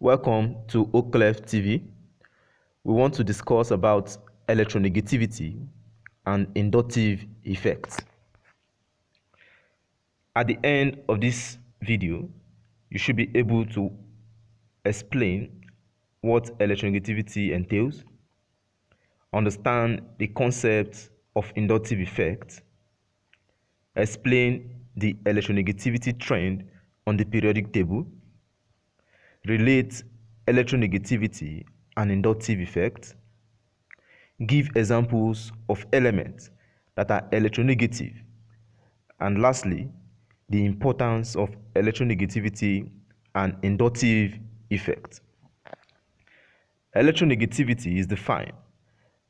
Welcome to Oaklef TV. We want to discuss about electronegativity and inductive effects. At the end of this video, you should be able to explain what electronegativity entails, understand the concept of inductive effect, explain the electronegativity trend on the periodic table, Relate electronegativity and inductive effect. Give examples of elements that are electronegative. And lastly, the importance of electronegativity and inductive effect. Electronegativity is defined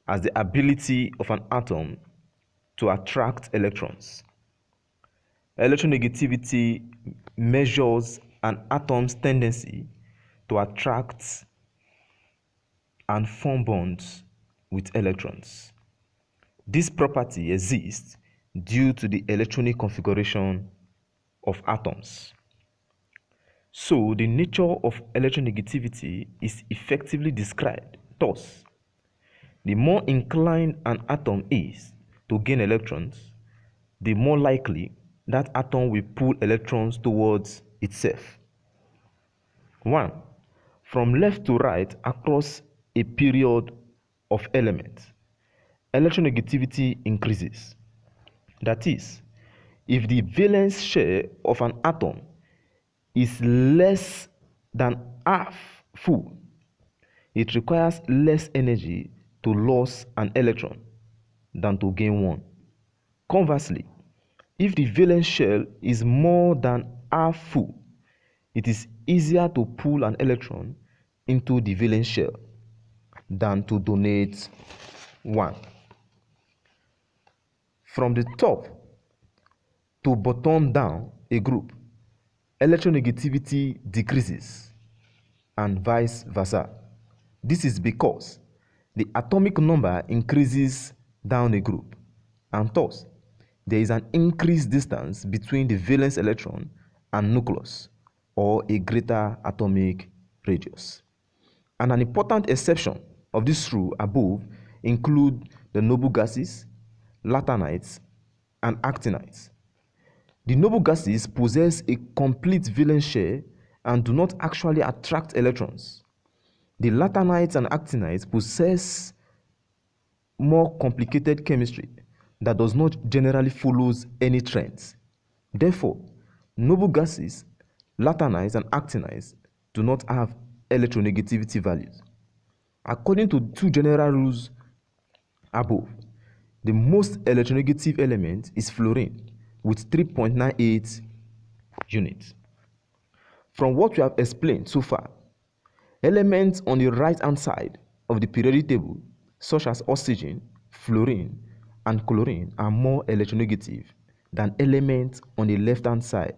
as the ability of an atom to attract electrons. Electronegativity measures an atom's tendency to attract and form bonds with electrons. This property exists due to the electronic configuration of atoms. So the nature of electronegativity is effectively described thus. The more inclined an atom is to gain electrons, the more likely that atom will pull electrons towards itself. 1 from left to right across a period of elements, electronegativity increases. That is, if the valence share of an atom is less than half full, it requires less energy to lose an electron than to gain one. Conversely, if the valence shell is more than half full, it is easier to pull an electron into the valence shell than to donate one. From the top to bottom down a group, electronegativity decreases and vice versa. This is because the atomic number increases down a group and thus there is an increased distance between the valence electron and nucleus or a greater atomic radius. And an important exception of this rule above include the noble gases, latanites, and actinides. The noble gases possess a complete valence shell and do not actually attract electrons. The latanites and actinides possess more complicated chemistry that does not generally follows any trends. Therefore, noble gases lanthanides, and actinized do not have electronegativity values. According to two general rules above, the most electronegative element is fluorine with 3.98 units. From what we have explained so far, elements on the right-hand side of the periodic table, such as oxygen, fluorine, and chlorine, are more electronegative than elements on the left-hand side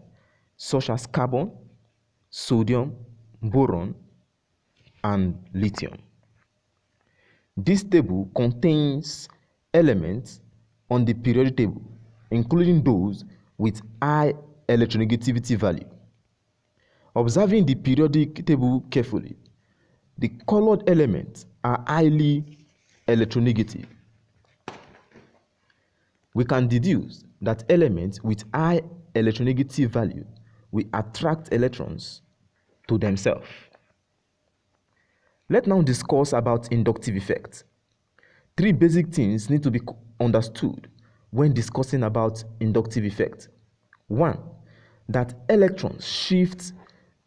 such as carbon, sodium, boron, and lithium. This table contains elements on the periodic table, including those with high electronegativity value. Observing the periodic table carefully, the colored elements are highly electronegative. We can deduce that elements with high electronegative value will attract electrons to themselves. Let's now discuss about inductive effect. Three basic things need to be understood when discussing about inductive effect. One, that electrons shift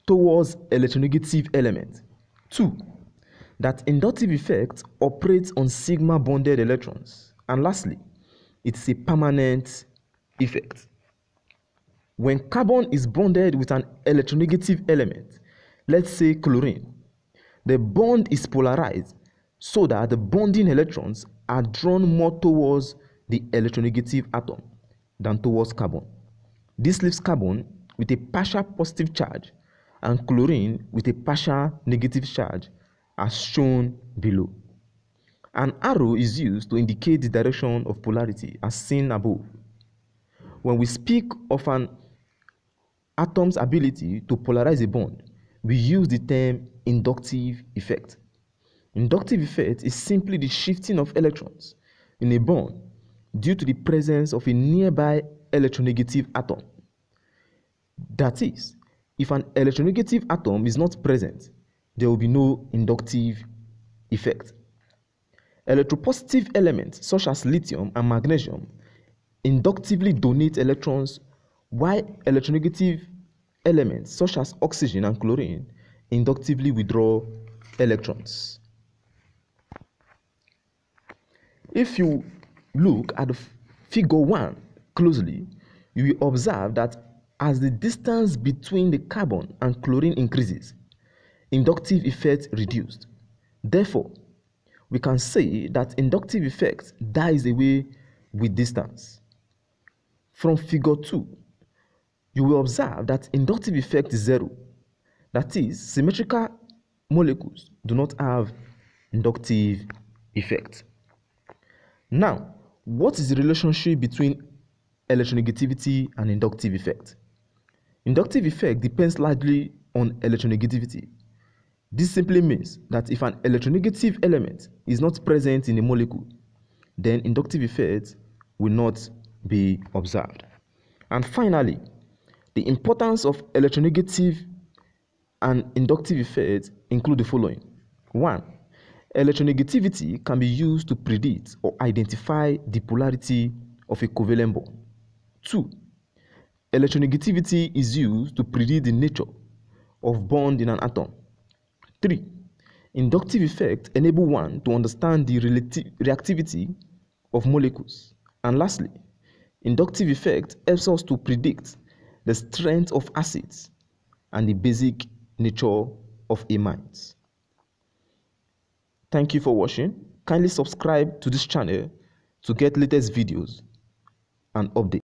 towards electronegative element. Two, that inductive effect operates on sigma bonded electrons. And lastly, it's a permanent effect. When carbon is bonded with an electronegative element, let's say chlorine, the bond is polarized so that the bonding electrons are drawn more towards the electronegative atom than towards carbon. This leaves carbon with a partial positive charge and chlorine with a partial negative charge as shown below. An arrow is used to indicate the direction of polarity as seen above. When we speak of an atom's ability to polarize a bond, we use the term inductive effect. Inductive effect is simply the shifting of electrons in a bond due to the presence of a nearby electronegative atom. That is, if an electronegative atom is not present, there will be no inductive effect. Electropositive elements such as lithium and magnesium inductively donate electrons why electronegative elements such as oxygen and chlorine inductively withdraw electrons. If you look at the figure 1 closely, you will observe that as the distance between the carbon and chlorine increases, inductive effect reduced. Therefore, we can say that inductive effect dies away with distance. From figure 2, you will observe that inductive effect is zero. That is, symmetrical molecules do not have inductive effect. Now, what is the relationship between electronegativity and inductive effect? Inductive effect depends largely on electronegativity. This simply means that if an electronegative element is not present in a molecule, then inductive effect will not be observed. And finally, the importance of electronegative and inductive effects include the following. 1. Electronegativity can be used to predict or identify the polarity of a covalent bond. 2. Electronegativity is used to predict the nature of bond in an atom. 3. Inductive effect enable one to understand the reactivity of molecules. And lastly, inductive effect helps us to predict the strength of acids, and the basic nature of amines. Thank you for watching. Kindly subscribe to this channel to get latest videos and updates.